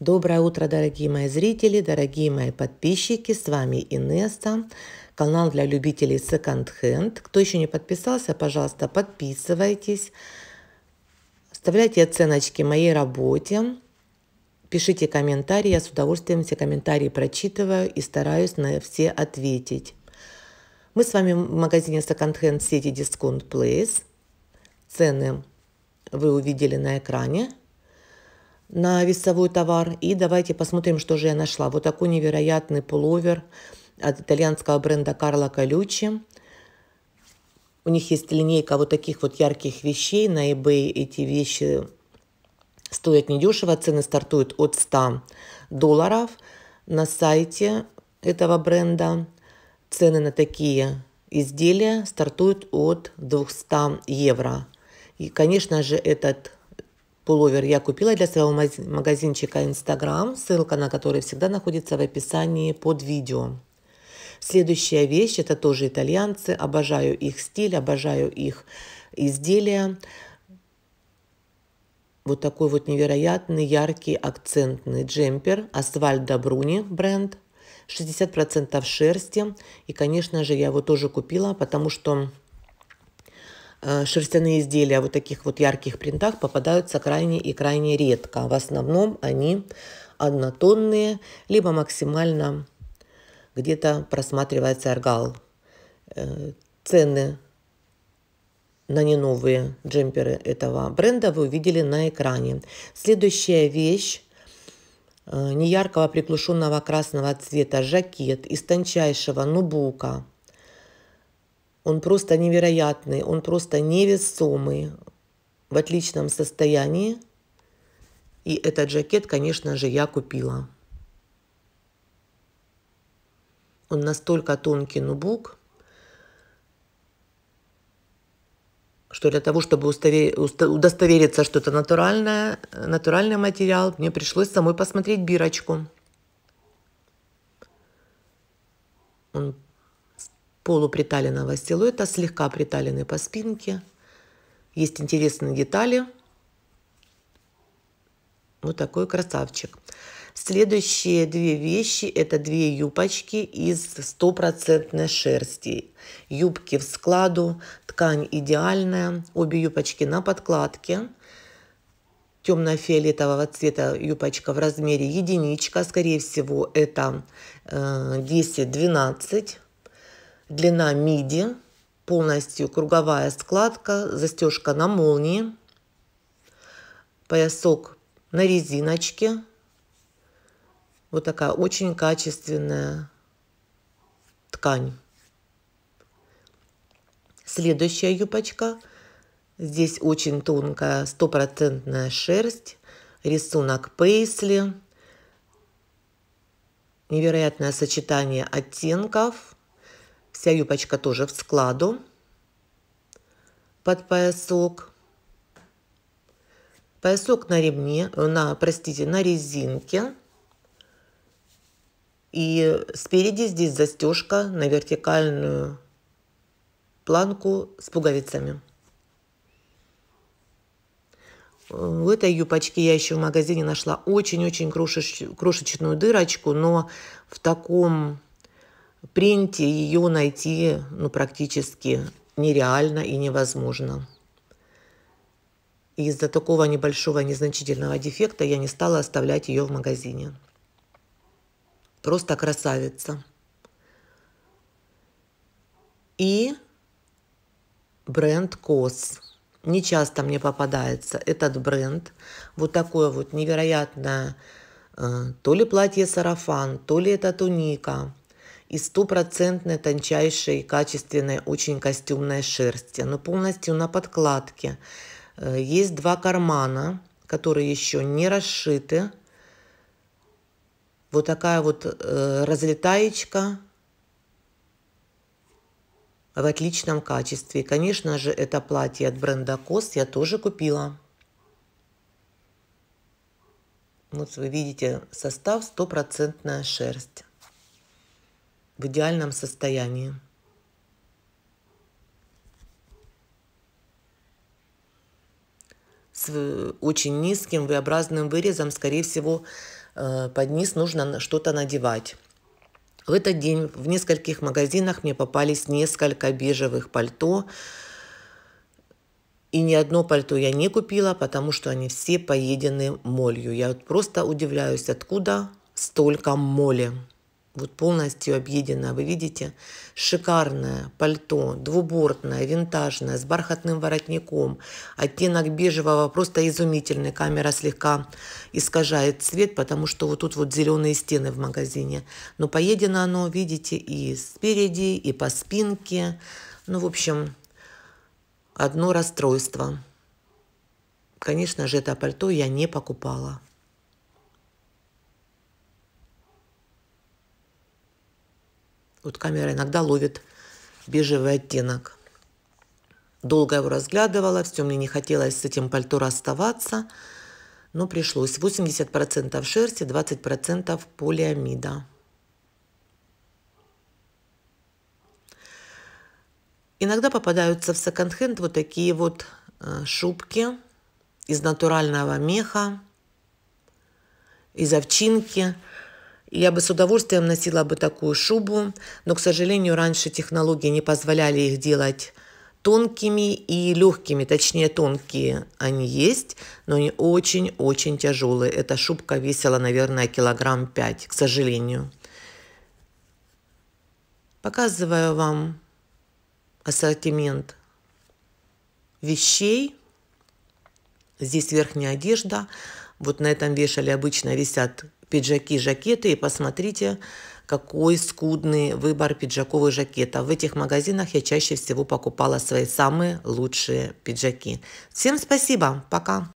Доброе утро, дорогие мои зрители, дорогие мои подписчики. С вами Инесса, канал для любителей Second Hand. Кто еще не подписался, пожалуйста, подписывайтесь. Оставляйте оценочки моей работе. Пишите комментарии, я с удовольствием все комментарии прочитываю и стараюсь на все ответить. Мы с вами в магазине Second Hand сети Discount Place. Цены вы увидели на экране на весовой товар. И давайте посмотрим, что же я нашла. Вот такой невероятный пуловер от итальянского бренда Карла Колючи. У них есть линейка вот таких вот ярких вещей. На eBay эти вещи стоят недешево. Цены стартуют от 100 долларов. На сайте этого бренда цены на такие изделия стартуют от 200 евро. И, конечно же, этот пуловер я купила для своего магазинчика Instagram, ссылка на который всегда находится в описании под видео. Следующая вещь, это тоже итальянцы, обожаю их стиль, обожаю их изделия. Вот такой вот невероятный, яркий, акцентный джемпер Асвальдо Бруни бренд. 60% шерсти. И, конечно же, я его тоже купила, потому что Э, шерстяные изделия вот таких вот ярких принтах попадаются крайне и крайне редко. В основном они однотонные, либо максимально где-то просматривается аргал. Э, цены на неновые джемперы этого бренда вы увидели на экране. Следующая вещь э, неяркого приглушенного красного цвета жакет из тончайшего нубука он просто невероятный, он просто невесомый, в отличном состоянии. И этот жакет, конечно же, я купила. Он настолько тонкий нубук, что для того, чтобы удостовериться, что это натуральное, натуральный материал, мне пришлось самой посмотреть бирочку. Он полуприталенного силуэта, слегка приталены по спинке. Есть интересные детали. Вот такой красавчик. Следующие две вещи – это две юбочки из стопроцентной шерсти. Юбки в складу, ткань идеальная, обе юбочки на подкладке. Темно-фиолетового цвета юбочка в размере единичка, скорее всего, это 10-12 э, длина миди, полностью круговая складка, застежка на молнии, поясок на резиночке. Вот такая очень качественная ткань. Следующая юбочка. Здесь очень тонкая стопроцентная шерсть, рисунок пейсли, невероятное сочетание оттенков – Вся юбочка тоже в складу под поясок. Поясок на ремне, на, простите, на резинке. И спереди здесь застежка на вертикальную планку с пуговицами. В этой юбочке я еще в магазине нашла очень-очень крошечную дырочку, но в таком принте ее найти ну, практически нереально и невозможно. из-за такого небольшого незначительного дефекта я не стала оставлять ее в магазине. Просто красавица. И бренд Кос. Не часто мне попадается этот бренд. Вот такое вот невероятное э, то ли платье-сарафан, то ли это туника – и стопроцентной тончайшей качественной очень костюмной шерсти. но ну, полностью на подкладке. Э, есть два кармана, которые еще не расшиты. Вот такая вот э, разлетаечка в отличном качестве. конечно же, это платье от бренда Кос я тоже купила. Вот вы видите состав стопроцентная шерсть в идеальном состоянии. С э, очень низким V-образным вырезом, скорее всего, э, под низ нужно что-то надевать. В этот день в нескольких магазинах мне попались несколько бежевых пальто. И ни одно пальто я не купила, потому что они все поедены молью. Я просто удивляюсь, откуда столько моли вот полностью объедена. Вы видите, шикарное пальто, двубортное, винтажное, с бархатным воротником. Оттенок бежевого просто изумительный. Камера слегка искажает цвет, потому что вот тут вот зеленые стены в магазине. Но поедено оно, видите, и спереди, и по спинке. Ну, в общем, одно расстройство. Конечно же, это пальто я не покупала. Вот камера иногда ловит бежевый оттенок. Долго его разглядывала, все мне не хотелось с этим пальто расставаться, но пришлось. 80% шерсти, 20% полиамида. Иногда попадаются в секонд-хенд вот такие вот э, шубки из натурального меха, из овчинки – я бы с удовольствием носила бы такую шубу, но, к сожалению, раньше технологии не позволяли их делать тонкими и легкими, точнее тонкие они есть, но они очень-очень тяжелые. Эта шубка весила, наверное, килограмм 5, к сожалению. Показываю вам ассортимент вещей. Здесь верхняя одежда, вот на этом вешали обычно висят пиджаки, жакеты. И посмотрите, какой скудный выбор пиджаков и жакетов. В этих магазинах я чаще всего покупала свои самые лучшие пиджаки. Всем спасибо. Пока.